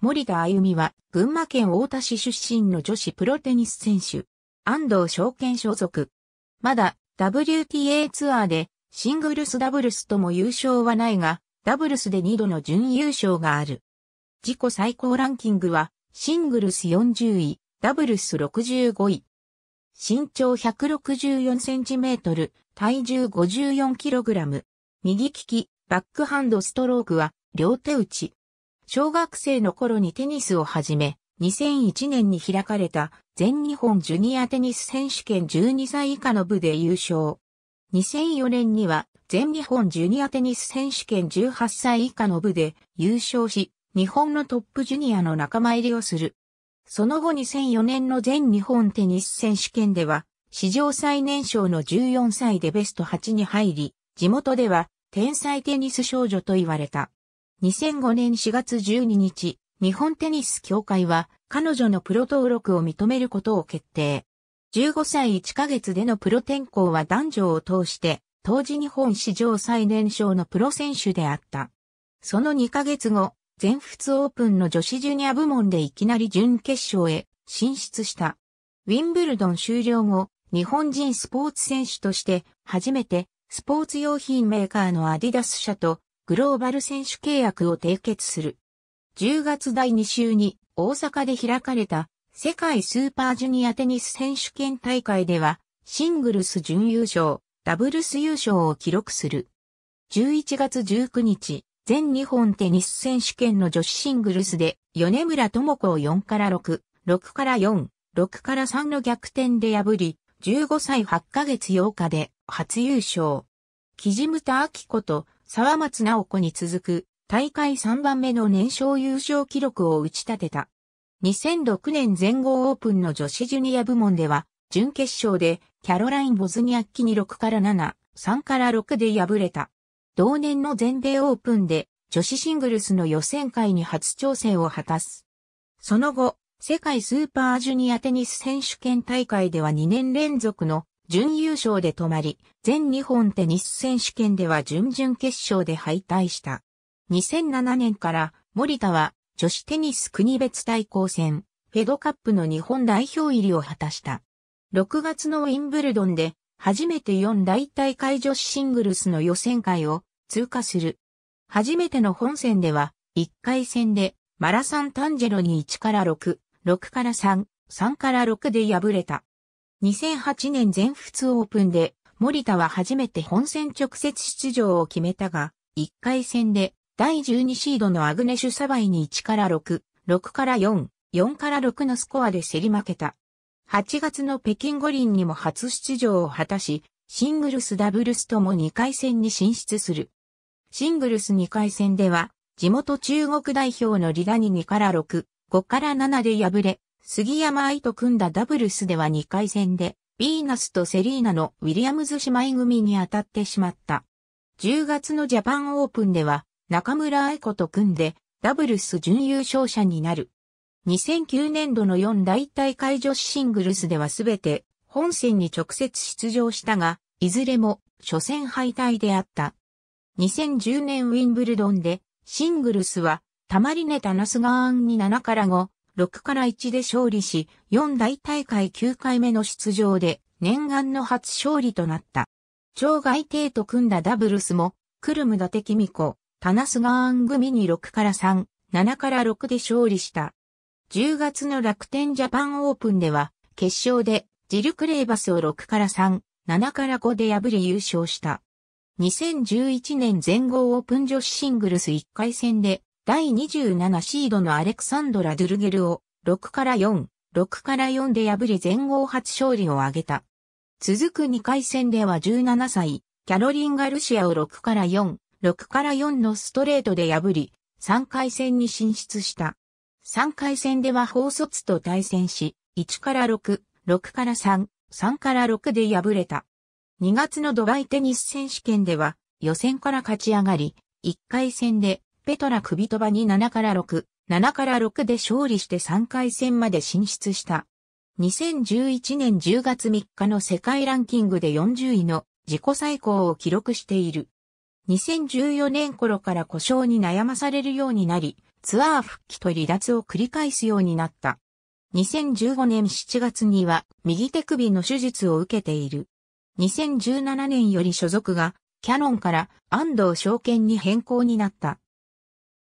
森田あゆみは、群馬県太田市出身の女子プロテニス選手。安藤証券所属。まだ、WTA ツアーで、シングルスダブルスとも優勝はないが、ダブルスで2度の準優勝がある。自己最高ランキングは、シングルス40位、ダブルス65位。身長164センチメートル、体重54キログラム。右利き、バックハンドストロークは、両手打ち。小学生の頃にテニスを始め、2001年に開かれた全日本ジュニアテニス選手権12歳以下の部で優勝。2004年には全日本ジュニアテニス選手権18歳以下の部で優勝し、日本のトップジュニアの仲間入りをする。その後2004年の全日本テニス選手権では、史上最年少の14歳でベスト8に入り、地元では天才テニス少女と言われた。2005年4月12日、日本テニス協会は彼女のプロ登録を認めることを決定。15歳1ヶ月でのプロ転向は男女を通して、当時日本史上最年少のプロ選手であった。その2ヶ月後、全仏オープンの女子ジュニア部門でいきなり準決勝へ進出した。ウィンブルドン終了後、日本人スポーツ選手として初めてスポーツ用品メーカーのアディダス社とグローバル選手契約を締結する。10月第2週に大阪で開かれた世界スーパージュニアテニス選手権大会ではシングルス準優勝、ダブルス優勝を記録する。11月19日、全日本テニス選手権の女子シングルスで米村智子を4から6、6から4、6から3の逆転で破り、15歳8ヶ月8日で初優勝。木地田明子と沢松直子に続く大会3番目の年少優勝記録を打ち立てた。2006年全豪オープンの女子ジュニア部門では、準決勝でキャロライン・ボズニアッキに6から7、3から6で敗れた。同年の全米オープンで女子シングルスの予選会に初挑戦を果たす。その後、世界スーパージュニアテニス選手権大会では2年連続の準優勝で止まり、全日本テニス選手権では準々決勝で敗退した。2007年から森田は女子テニス国別対抗戦、フェドカップの日本代表入りを果たした。6月のウィンブルドンで初めて4大大会女子シングルスの予選会を通過する。初めての本戦では1回戦でマラサンタンジェロに1から6、6から3、3から6で敗れた。2008年全仏オープンで、森田は初めて本戦直接出場を決めたが、1回戦で第12シードのアグネシュサバイに1から6、6から4、4から6のスコアで競り負けた。8月の北京五輪にも初出場を果たし、シングルスダブルスとも2回戦に進出する。シングルス2回戦では、地元中国代表のリダに2から6、5から7で敗れ、杉山愛と組んだダブルスでは2回戦で、ビーナスとセリーナのウィリアムズ姉妹組に当たってしまった。10月のジャパンオープンでは、中村愛子と組んで、ダブルス準優勝者になる。2009年度の4大大会女子シングルスではすべて、本戦に直接出場したが、いずれも、初戦敗退であった。2010年ウィンブルドンで、シングルスは、たまりねタナスガーンに7から5、6から1で勝利し、4大大会9回目の出場で念願の初勝利となった。場外帝と組んだダブルスも、クルム伊達公子、タナスガーン組に6から3、7から6で勝利した。10月の楽天ジャパンオープンでは、決勝でジル・クレーバスを6から3、7から5で破り優勝した。2011年全豪オープン女子シングルス1回戦で第27シードのアレクサンドラ・ドゥルゲルを6から4、6から4で破り全豪初勝利を挙げた。続く2回戦では17歳、キャロリン・ガルシアを6から4、6から4のストレートで破り、3回戦に進出した。3回戦では法卒と対戦し、1から6、6から3、3から6で敗れた。2月のドバイテニス選手権では、予選から勝ち上がり、1回戦でペトラ・クビトバに7から6、7から6で勝利して3回戦まで進出した。2011年10月3日の世界ランキングで40位の自己最高を記録している。2014年頃から故障に悩まされるようになり、ツアー復帰と離脱を繰り返すようになった。2015年7月には右手首の手術を受けている。2017年より所属がキャノンから安藤証券に変更になった。